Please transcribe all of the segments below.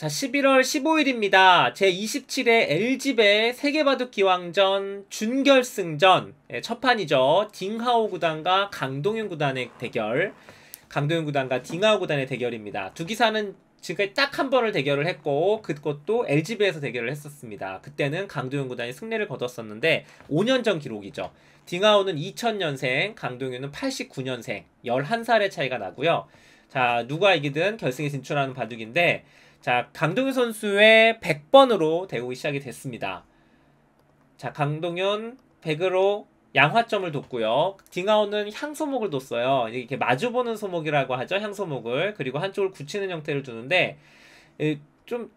자, 11월 15일입니다. 제27회 LG배 세계바둑 기왕전 준결승전 네, 첫판이죠. 딩하오 구단과 강동윤 구단의 대결 강동윤 구단과 딩하오 구단의 대결입니다. 두 기사는 지금까지 딱 한 번을 대결을 했고 그것도 LG배에서 대결을 했었습니다. 그때는 강동윤 구단이 승리를 거뒀었는데 5년 전 기록이죠. 딩하오는 2000년생, 강동윤은 89년생, 11살의 차이가 나고요. 자, 누가 이기든 결승에 진출하는 바둑인데 자, 강동현 선수의 100번으로 대우기 시작이 됐습니다. 자, 강동현 100으로 양화점을 뒀고요. 딩하오는 향소목을 뒀어요. 이렇게 마주보는 소목이라고 하죠. 향소목을. 그리고 한쪽을 굳히는 형태를 두는데 좀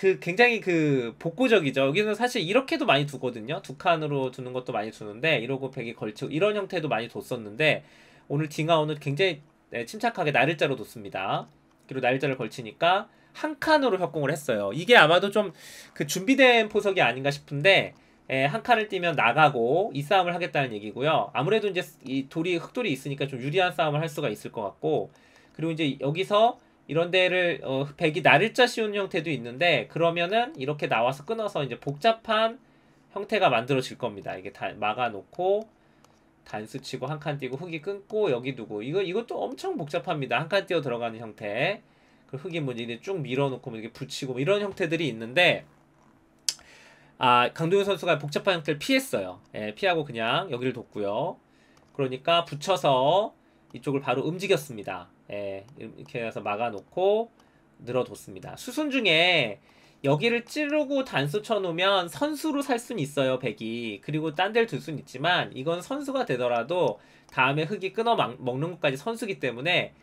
그 굉장히 그복구적이죠 여기는 사실 이렇게도 많이 두거든요. 두 칸으로 두는 것도 많이 두는데 이러고 백이 걸치고 이런 형태도 많이 뒀었는데 오늘 딩하오는 굉장히 네, 침착하게 날일자로 뒀습니다. 그리고 날일자를 걸치니까 한 칸으로 협공을 했어요. 이게 아마도 좀 그 준비된 포석이 아닌가 싶은데 예, 한 칸을 뛰면 나가고 이 싸움을 하겠다는 얘기고요. 아무래도 이제 이 돌이 흑돌이 있으니까 좀 유리한 싸움을 할 수가 있을 것 같고 그리고 이제 여기서 이런 데를 어, 백이 날일자 씌운 형태도 있는데 그러면은 이렇게 나와서 끊어서 이제 복잡한 형태가 만들어질 겁니다. 이게 다 막아놓고 단수 치고 한 칸 뛰고 흙이 끊고 여기 두고 이거 이것도 엄청 복잡합니다. 한 칸 뛰어 들어가는 형태. 그 흙이 뭐이렇쭉 밀어놓고 뭐 이렇게 붙이고 뭐 이런 형태들이 있는데 아강동윤 선수가 복잡한 형태를 피했어요. 예, 피하고 그냥 여기를 뒀고요. 그러니까 붙여서 이쪽을 바로 움직였습니다. 예, 이렇게 해서 막아놓고 늘어뒀습니다. 수순 중에 여기를 찌르고 단수 쳐놓으면 선수로 살 수는 있어요, 백이. 그리고 딴 데를 둘 수는 있지만 이건 선수가 되더라도 다음에 흙이 끊어 먹는 것까지 선수기 때문에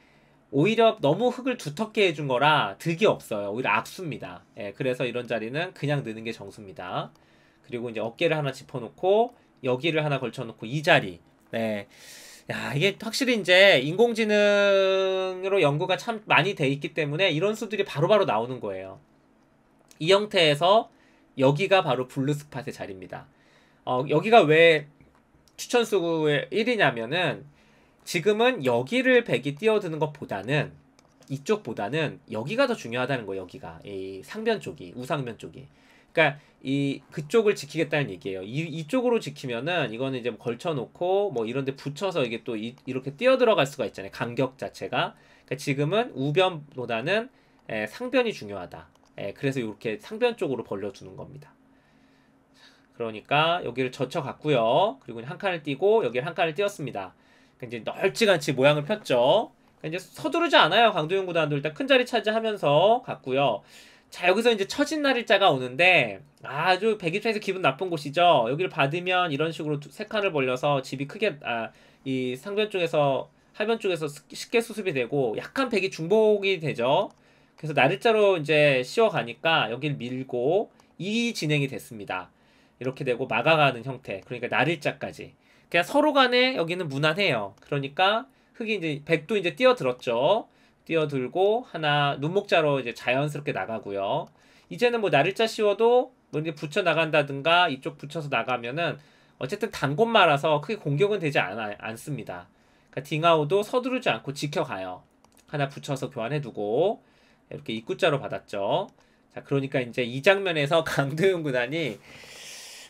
오히려 너무 흙을 두텁게 해준 거라 득이 없어요. 오히려 악수입니다. 예, 그래서 이런 자리는 그냥 느는 게 정수입니다. 그리고 이제 어깨를 하나 짚어놓고 여기를 하나 걸쳐놓고 이 자리. 네. 야, 이게 확실히 이제 인공지능으로 연구가 참 많이 돼 있기 때문에 이런 수들이 바로바로 바로 나오는 거예요. 이 형태에서 여기가 바로 블루스팟의 자리입니다. 어, 여기가 왜 추천수의 1위냐면은 지금은 여기를 백이 뛰어드는 것보다는 이쪽보다는 여기가 더 중요하다는 거예요. 여기가 이 상변 쪽이 우상변 쪽이. 그러니까 이 그쪽을 지키겠다는 얘기예요. 이 이쪽으로 지키면은 이거는 이제 걸쳐 놓고 뭐, 뭐 이런 데 붙여서 이게 또 이, 렇게 뛰어 들어갈 수가 있잖아요. 간격 자체가. 그러니까 지금은 우변보다는 에, 상변이 중요하다. 에, 그래서 이렇게 상변 쪽으로 벌려 주는 겁니다. 그러니까 여기를 젖혀 갔고요. 그리고 한 칸을 띄고 여기를 한 칸을 띄었습니다. 이제 널찍같이 모양을 폈죠. 그러니까 이제 서두르지 않아요. 강도윤 구단도 일단 큰 자리 차지하면서 갔고요. 자 여기서 이제 처진 날일자가 오는데 아주 백 입장에서 기분 나쁜 곳이죠. 여기를 받으면 이런 식으로 두, 세 칸을 벌려서 집이 크게 아 이 상변 쪽에서 하변 쪽에서 쉽게 수습이 되고 약간 백이 중복이 되죠. 그래서 날일자로 이제 씌워가니까 여기를 밀고 이 진행이 됐습니다. 이렇게 되고 막아가는 형태 그러니까 날일자까지 그냥 그러니까 서로 간에 여기는 무난해요. 그러니까 흑이 이제 백도 이제 뛰어들었죠. 뛰어들고 하나 눈목자로 이제 자연스럽게 나가고요. 이제는 뭐 날일자 씌워도 뭐 이제 붙여 나간다든가 이쪽 붙여서 나가면은 어쨌든 단곳마라서 크게 공격은 되지 않, 않습니다. 그러니까 딩아우도 서두르지 않고 지켜가요. 하나 붙여서 교환해두고 이렇게 입구자로 받았죠. 자, 그러니까 이제 이 장면에서 강도영 군단이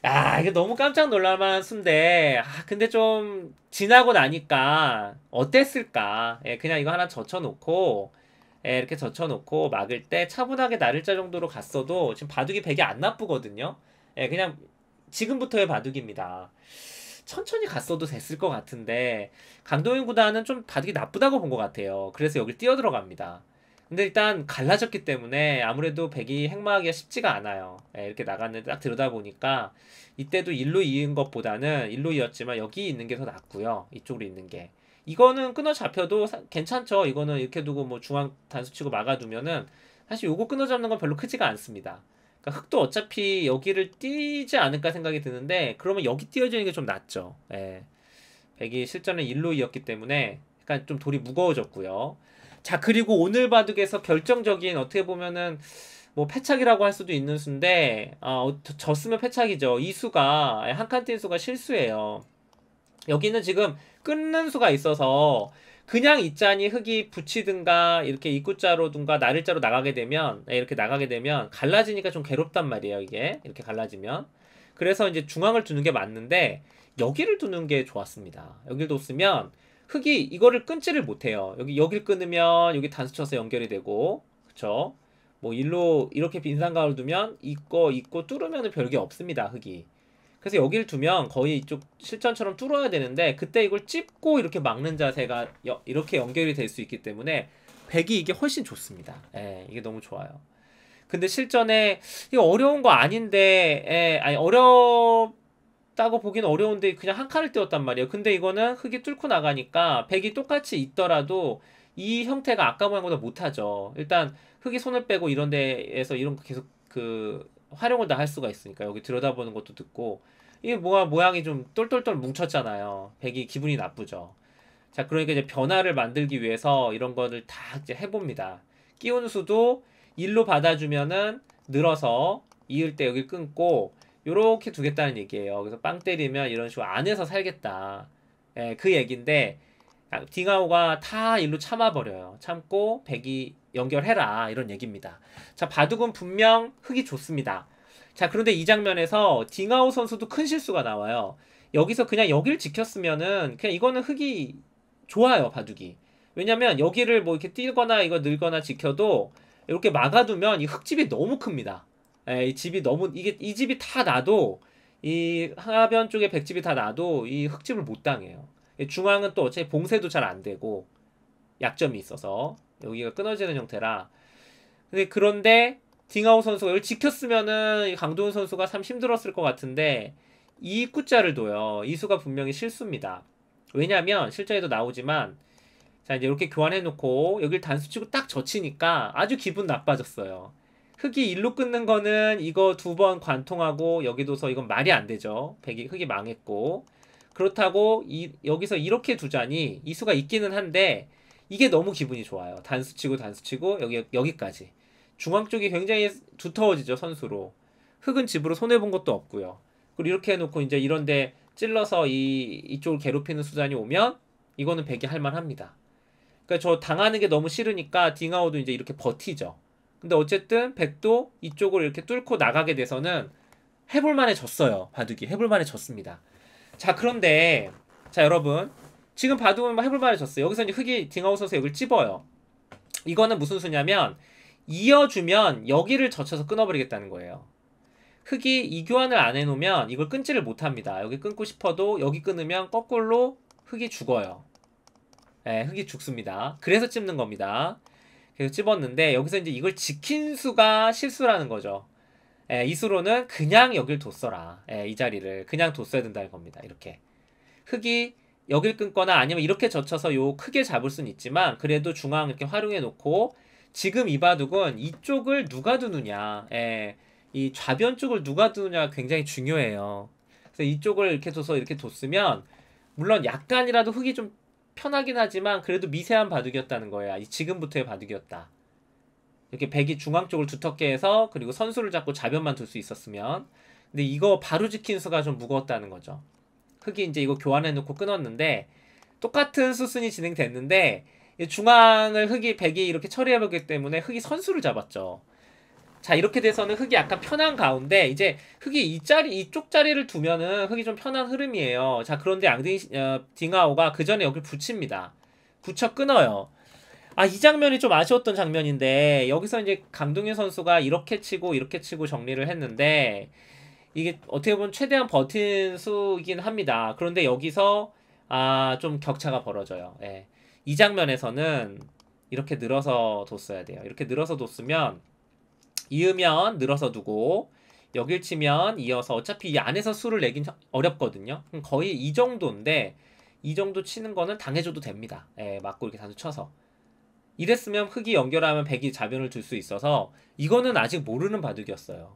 아, 이게 너무 깜짝 놀랄만한 순데, 아, 근데 좀 지나고 나니까 어땠을까? 예, 그냥 이거 하나 젖혀놓고, 예, 이렇게 젖혀놓고 막을 때 차분하게 나를 짤 정도로 갔어도 지금 바둑이 백이 안 나쁘거든요? 예, 그냥 지금부터의 바둑입니다. 천천히 갔어도 됐을 것 같은데, 강동윤 구단은 좀 바둑이 나쁘다고 본 것 같아요. 그래서 여기 뛰어들어갑니다. 근데 일단 갈라졌기 때문에 아무래도 백이 행마하기가 쉽지가 않아요. 예, 이렇게 나갔는데 딱 들여다 보니까 이때도 일로 이은 것보다는 일로 이었지만 여기 있는 게 더 낫고요. 이쪽으로 있는 게. 이거는 끊어 잡혀도 사, 괜찮죠. 이거는 이렇게 두고 뭐 중앙 단수 치고 막아두면은 사실 요거 끊어 잡는 건 별로 크지가 않습니다. 그러니까 흙도 어차피 여기를 뛰지 않을까 생각이 드는데 그러면 여기 뛰어지는 게 좀 낫죠. 예. 백이 실전에 일로 이었기 때문에 약간 좀 돌이 무거워졌고요. 자 그리고 오늘 바둑에서 결정적인 어떻게 보면은 뭐 패착이라고 할 수도 있는 수인데 어, 어 졌으면 패착이죠. 이 수가 예, 한칸뛴 수가 실수예요. 여기는 지금 끊는 수가 있어서 그냥 있자니 흙이 붙이든가 이렇게 입구자로든가 나를자로 나가게 되면 예, 이렇게 나가게 되면 갈라지니까 좀 괴롭단 말이에요 이게 이렇게 갈라지면 그래서 이제 중앙을 두는 게 맞는데 여기를 두는 게 좋았습니다 여기를 뒀으면 흙이 이거를 끊지를 못해요. 여기 여길 끊으면 여기 단수 쳐서 연결이 되고 그쵸? 뭐 일로 이렇게 빈상가을 두면 있고 있고 뚫으면 별게 없습니다. 흙이. 그래서 여기를 두면 거의 이쪽 실전처럼 뚫어야 되는데 그때 이걸 찝고 이렇게 막는 자세가 여, 이렇게 연결이 될 수 있기 때문에 백이 이게 훨씬 좋습니다. 예, 이게 너무 좋아요. 근데 실전에 이거 어려운 거 아닌데 예, 아니 어려 운 다고 보기는 어려운데 그냥 한 칸을 띄웠단 말이에요. 근데 이거는 흙이 뚫고 나가니까 백이 똑같이 있더라도 이 형태가 아까 모양보다 못하죠. 일단 흙이 손을 빼고 이런 데에서 이런 거 계속 그 활용을 다 할 수가 있으니까 여기 들여다보는 것도 듣고 이게 뭐가 모양이 좀 똘똘똘 뭉쳤잖아요. 백이 기분이 나쁘죠. 자 그러니까 이제 변화를 만들기 위해서 이런 거를 다 이제 해봅니다. 끼운 수도 일로 받아주면은 늘어서 이을 때 여기 끊고 요렇게 두겠다는 얘기예요. 그래서 빵 때리면 이런 식으로 안에서 살겠다. 예, 그 얘긴데 아, 딩하오가 다 일로 참아버려요. 참고 백이 연결해라 이런 얘기입니다. 자 바둑은 분명 흙이 좋습니다. 자 그런데 이 장면에서 딩하오 선수도 큰 실수가 나와요. 여기서 그냥 여기를 지켰으면은 그냥 이거는 흙이 좋아요 바둑이. 왜냐면 여기를 뭐 이렇게 뛰거나 이거 늘거나 지켜도 이렇게 막아두면 이 흙집이 너무 큽니다. 이 집이 너무 이게 이 집이 다 나도 이 하변 쪽에 백집이 다 나도 이 흙집을 못 당해요. 중앙은 또 어차피 봉쇄도 잘 안 되고 약점이 있어서 여기가 끊어지는 형태라. 근데 그런데 딩하우 선수가 이걸 지켰으면은 강도훈 선수가 참 힘들었을 것 같은데 이 구자를 둬요. 이수가 분명히 실수입니다. 왜냐하면 실전에도 나오지만 자 이제 이렇게 교환해놓고 여기를 단수치고 딱 젖히니까 아주 기분 나빠졌어요. 흙이 일로 끊는 거는 이거 두 번 관통하고 여기 도서 이건 말이 안 되죠. 백이 흑이 망했고 그렇다고 이, 여기서 이렇게 두자니 이수가 있기는 한데 이게 너무 기분이 좋아요. 단수치고 단수치고 여기 여기까지 중앙 쪽이 굉장히 두터워지죠 선수로 흙은 집으로 손해 본 것도 없고요. 그리고 이렇게 해놓고 이제 이런데 찔러서 이 이쪽을 괴롭히는 수단이 오면 이거는 백이 할만합니다. 그러니까 저 당하는 게 너무 싫으니까 딩하오도 이제 이렇게 버티죠. 근데 어쨌든 백도 이쪽으로 이렇게 뚫고 나가게 돼서는 해볼만해졌어요. 바둑이 해볼만해졌습니다. 자 그런데 자 여러분 지금 바둑은 뭐 해볼만해졌어요. 여기서 이제 흑이 딩하우 선수 여기를 찝어요. 이거는 무슨 수냐면 이어주면 여기를 젖혀서 끊어버리겠다는 거예요. 흑이 이 교환을 안 해놓으면 이걸 끊지를 못합니다. 여기 끊고 싶어도 여기 끊으면 거꾸로 흑이 죽어요. 네, 흑이 죽습니다. 그래서 찝는 겁니다. 계속 집었는데 여기서 이제 이걸 지킨 수가 실수라는 거죠. 예, 이 수로는 그냥 여길 뒀어라. 예, 이 자리를 그냥 뒀어야 된다는 겁니다. 이렇게 흙이 여길 끊거나 아니면 이렇게 젖혀서 요 크게 잡을 수는 있지만 그래도 중앙 이렇게 활용해 놓고 지금 이 바둑은 이쪽을 누가 두느냐, 예, 이 좌변 쪽을 누가 두느냐 굉장히 중요해요. 그래서 이쪽을 이렇게 둬서 이렇게 뒀으면 물론 약간이라도 흙이 좀 편하긴 하지만 그래도 미세한 바둑이었다는 거야. 지금부터의 바둑이었다. 이렇게 백이 중앙 쪽을 두텁게 해서 그리고 선수를 잡고 자변만 둘 수 있었으면 근데 이거 바로 지킨 수가 좀 무거웠다는 거죠. 흑이 이제 이거 교환해 놓고 끊었는데 똑같은 수순이 진행됐는데 중앙을 흑이 백이 이렇게 처리해 보기 때문에 흑이 선수를 잡았죠. 자 이렇게 돼서는 흙이 약간 편한 가운데 이제 흙이 이 자리 이쪽 자리를 두면은 흙이 좀 편한 흐름이에요. 자 그런데 앙딩 어, 딩하오가 그 전에 여기 붙입니다. 붙여 끊어요. 아 이 장면이 좀 아쉬웠던 장면인데 여기서 이제 강동현 선수가 이렇게 치고 이렇게 치고 정리를 했는데 이게 어떻게 보면 최대한 버틴 수이긴 합니다. 그런데 여기서 아 좀 격차가 벌어져요. 예. 이 장면에서는 이렇게 늘어서 뒀어야 돼요. 이렇게 늘어서 뒀으면 이으면 늘어서 두고 여길 치면 이어서 어차피 이 안에서 수를 내긴 어렵거든요. 거의 이 정도인데 이 정도 치는 거는 당해줘도 됩니다. 예, 맞고 이렇게 단수 쳐서. 이랬으면 흑이 연결하면 백이 자변을 줄 수 있어서 이거는 아직 모르는 바둑이었어요.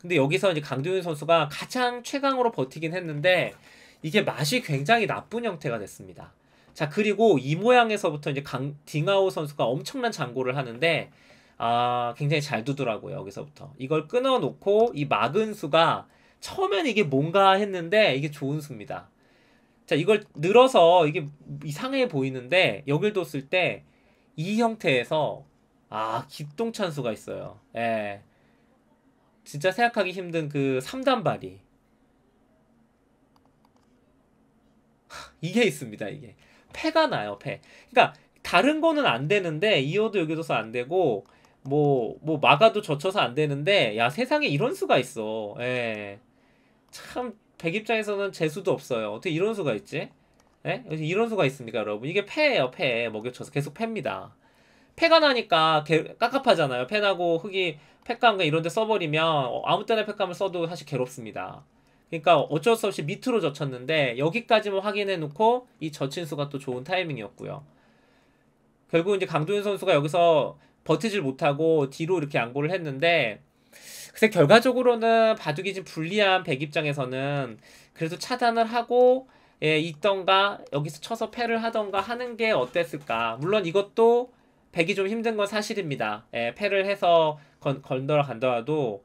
근데 여기서 이제 강도윤 선수가 가장 최강으로 버티긴 했는데 이게 맛이 굉장히 나쁜 형태가 됐습니다. 자 그리고 이 모양에서부터 이제 강 딩하오 선수가 엄청난 장고를 하는데 아, 굉장히 잘 두더라고요. 여기서부터. 이걸 끊어놓고 이 막은 수가 처음엔 이게 뭔가 했는데 이게 좋은 수입니다. 자, 이걸 늘어서 이게 이상해 보이는데 여길 뒀을 때 이 형태에서 아, 기똥찬 수가 있어요. 예. 진짜 생각하기 힘든 그 3단발이. 이게 있습니다, 이게. 패가 나요, 패. 그러니까 다른 거는 안 되는데 이어도 여기 둬서 안 되고 뭐, 뭐 막아도 젖혀서 안 되는데, 야, 세상에 이런 수가 있어. 예. 참, 백 입장에서는 재수도 없어요. 어떻게 이런 수가 있지? 예? 이런 수가 있습니까, 여러분? 이게 폐예요, 폐. 먹여쳐서 뭐 계속 폐입니다. 폐가 나니까 깝깝하잖아요. 폐 나고 흙이 폐감과 이런 데 써버리면 어, 아무 때나 폐감을 써도 사실 괴롭습니다. 그러니까 어쩔 수 없이 밑으로 젖혔는데 여기까지만 확인해 놓고 이 젖힌 수가 또 좋은 타이밍이었고요. 결국 이제 강도윤 선수가 여기서 버티질 못하고 뒤로 이렇게 양보를 했는데 글쎄 결과적으로는 바둑이 좀 불리한 백 입장에서는 그래도 차단을 하고 예, 있던가 여기서 쳐서 패를 하던가 하는 게 어땠을까 물론 이것도 백이 좀 힘든 건 사실입니다 예, 패를 해서 건, 건더러 간더라도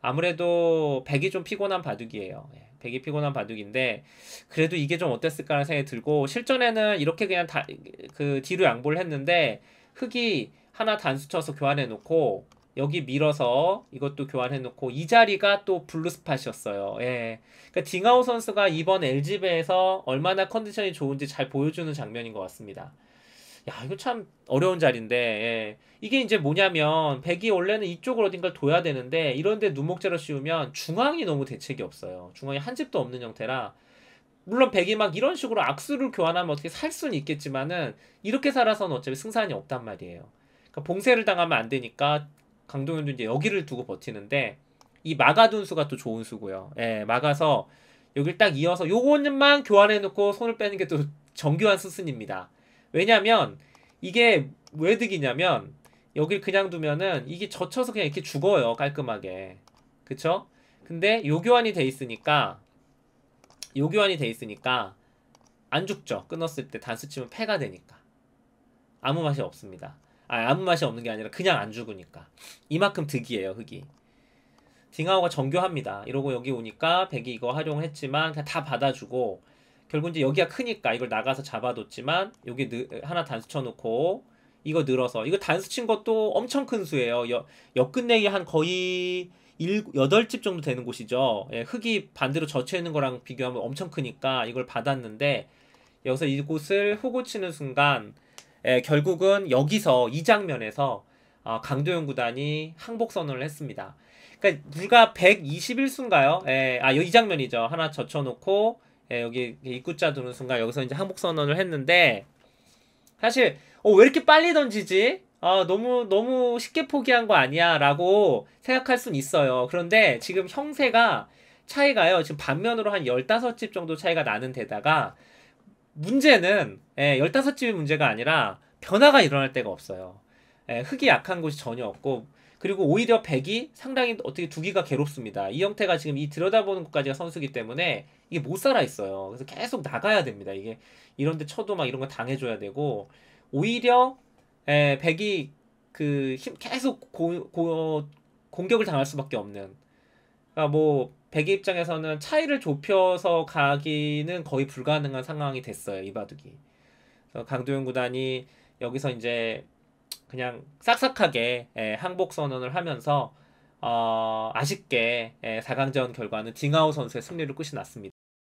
아무래도 백이 좀 피곤한 바둑이에요 예, 백이 피곤한 바둑인데 그래도 이게 좀 어땠을까라는 생각이 들고 실전에는 이렇게 그냥 다 그 뒤로 양보를 했는데 흑이 하나 단수 쳐서 교환해 놓고 여기 밀어서 이것도 교환해 놓고 이 자리가 또 블루 스팟이었어요. 예. 그러니까 딩하우 선수가 이번 LG배에서 얼마나 컨디션이 좋은지 잘 보여주는 장면인 것 같습니다. 야, 이거 참 어려운 자리인데, 예. 이게 이제 뭐냐면, 백이 원래는 이쪽을 어딘가 둬야 되는데, 이런데 눈목재로 씌우면 중앙이 너무 대책이 없어요. 중앙이 한 집도 없는 형태라, 물론 백이 막 이런 식으로 악수를 교환하면 어떻게 살 수는 있겠지만은, 이렇게 살아서는 어차피 승산이 없단 말이에요. 그러니까 봉쇄를 당하면 안 되니까 강동현도 이제 여기를 두고 버티는데 이 막아둔 수가 또 좋은 수고요. 예, 막아서 여길 딱 이어서 요거는만 교환해놓고 손을 빼는 게 또 정교한 수순입니다. 왜냐면 이게 왜 득이냐면 여길 그냥 두면은 이게 젖혀서 그냥 이렇게 죽어요 깔끔하게 그쵸? 근데 요 교환이 돼 있으니까 요 교환이 돼 있으니까 안 죽죠 끊었을 때 단수치면 패가 되니까 아무 맛이 없습니다 아, 아무 맛이 없는 게 아니라 그냥 안 죽으니까 이만큼 득이에요 흙이 딩하오가 정교합니다 이러고 여기 오니까 백이 이거 활용했지만 그냥 다 받아주고 결국 이제 여기가 크니까 이걸 나가서 잡아뒀지만 여기 느, 하나 단수 쳐놓고 이거 늘어서 이거 단수 친 것도 엄청 큰 수예요 역끝내기 한 거의 7, 8집 정도 되는 곳이죠 예, 흙이 반대로 젖혀 있는 거랑 비교하면 엄청 크니까 이걸 받았는데 여기서 이곳을 후고 치는 순간 예, 결국은 여기서 이 장면에서 어, 강도영 구단이 항복 선언을 했습니다. 그러니까 불과 121순가요? 아, 이 장면이죠. 하나 젖혀놓고 예, 여기 입구자 두는 순간 여기서 이제 항복 선언을 했는데 사실 어, 왜 이렇게 빨리 던지지? 아, 너무 너무 쉽게 포기한 거 아니야라고 생각할 순 있어요. 그런데 지금 형세가 차이가요. 지금 반면으로 한 15집 정도 차이가 나는 데다가 문제는 예, 15집의 문제가 아니라 변화가 일어날 때가 없어요. 예, 흙이 약한 곳이 전혀 없고 그리고 오히려 백이 상당히 어떻게 두기가 괴롭습니다. 이 형태가 지금 이 들여다보는 것까지가 선수기 때문에 이게 못 살아 있어요. 그래서 계속 나가야 됩니다. 이게 이런데 쳐도 막 이런 거 당해줘야 되고 오히려 예, 백이 그 힘, 계속 고, 고, 공격을 당할 수밖에 없는. 그러니까 뭐 백의 입장에서는 차이를 좁혀서 가기는 거의 불가능한 상황이 됐어요 이바둑이. 강도영 구단이 여기서 이제 그냥 싹싹하게 예, 항복 선언을 하면서 어, 아쉽게 예, 4강전 결과는 딩하우 선수의 승리를 끝이 났습니다.